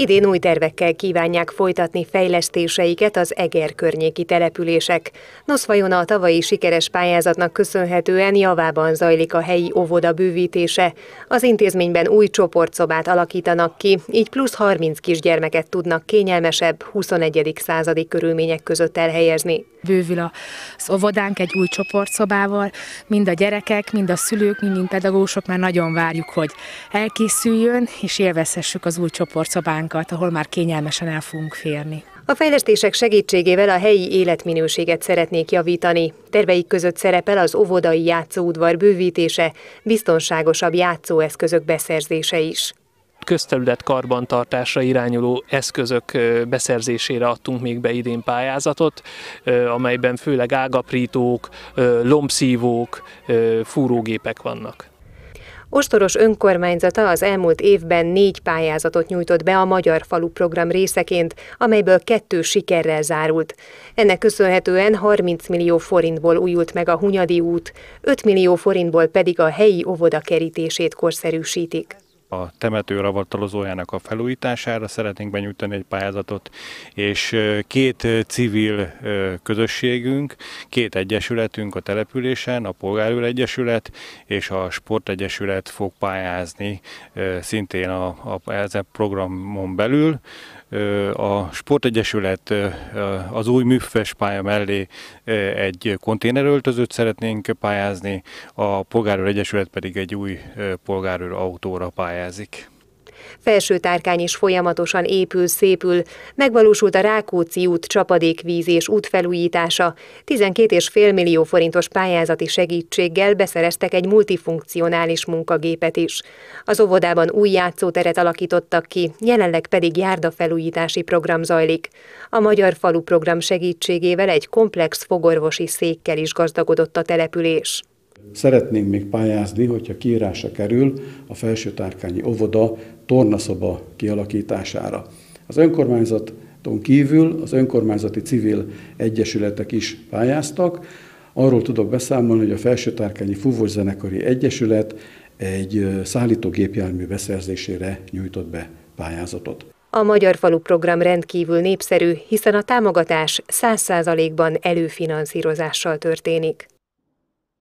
Idén új tervekkel kívánják folytatni fejlesztéseiket az Eger környéki települések. Noszvajon a tavalyi sikeres pályázatnak köszönhetően javában zajlik a helyi óvoda bővítése. Az intézményben új csoportszobát alakítanak ki, így plusz 30 kisgyermeket tudnak kényelmesebb, 21. századi körülmények között elhelyezni. Bővül az óvodánk egy új csoportszobával, mind a gyerekek, mind a szülők, mind, mind pedagógusok már nagyon várjuk, hogy elkészüljön, és élvezhessük az új csoportszobánk munkánkat, ahol már kényelmesen el fogunk férni. A fejlesztések segítségével a helyi életminőséget szeretnék javítani. Terveik között szerepel az óvodai játszóudvar bővítése, biztonságosabb játszóeszközök beszerzése is közterület karbantartásra irányuló eszközök beszerzésére adtunk még be idén pályázatot, amelyben főleg ágaprítók, lombszívók, fúrógépek vannak. Ostoros önkormányzata az elmúlt évben négy pályázatot nyújtott be a Magyar Falu program részeként, amelyből kettő sikerrel zárult. Ennek köszönhetően 30 millió forintból újult meg a Hunyadi út, 5 millió forintból pedig a helyi óvoda kerítését korszerűsítik a temető ravatalozójának a felújítására szeretnénk benyújtani egy pályázatot, és két civil közösségünk, két egyesületünk a településen, a Polgárőr Egyesület és a Sportegyesület fog pályázni szintén a, a, ezen programon belül a Sportegyesület az új műfes pálya mellé egy konténeröltözőt szeretnénk pályázni, a Polgárőr Egyesület pedig egy új polgárőr autóra pályázik. Felső tárkány is folyamatosan épül-szépül, megvalósult a Rákóczi út csapadékvíz és útfelújítása, 12,5 millió forintos pályázati segítséggel beszereztek egy multifunkcionális munkagépet is. Az óvodában új játszóteret alakítottak ki, jelenleg pedig járdafelújítási program zajlik. A Magyar Falu program segítségével egy komplex fogorvosi székkel is gazdagodott a település. Szeretnénk még pályázni, hogyha kiírásra kerül a felsőtárkányi óvoda tornaszoba kialakítására. Az önkormányzaton kívül az önkormányzati civil egyesületek is pályáztak. Arról tudok beszámolni, hogy a Felsőtárkányi fúvós Zenekari Egyesület egy szállítógépjármű beszerzésére nyújtott be pályázatot. A Magyar Falu program rendkívül népszerű, hiszen a támogatás 100%-ban előfinanszírozással történik.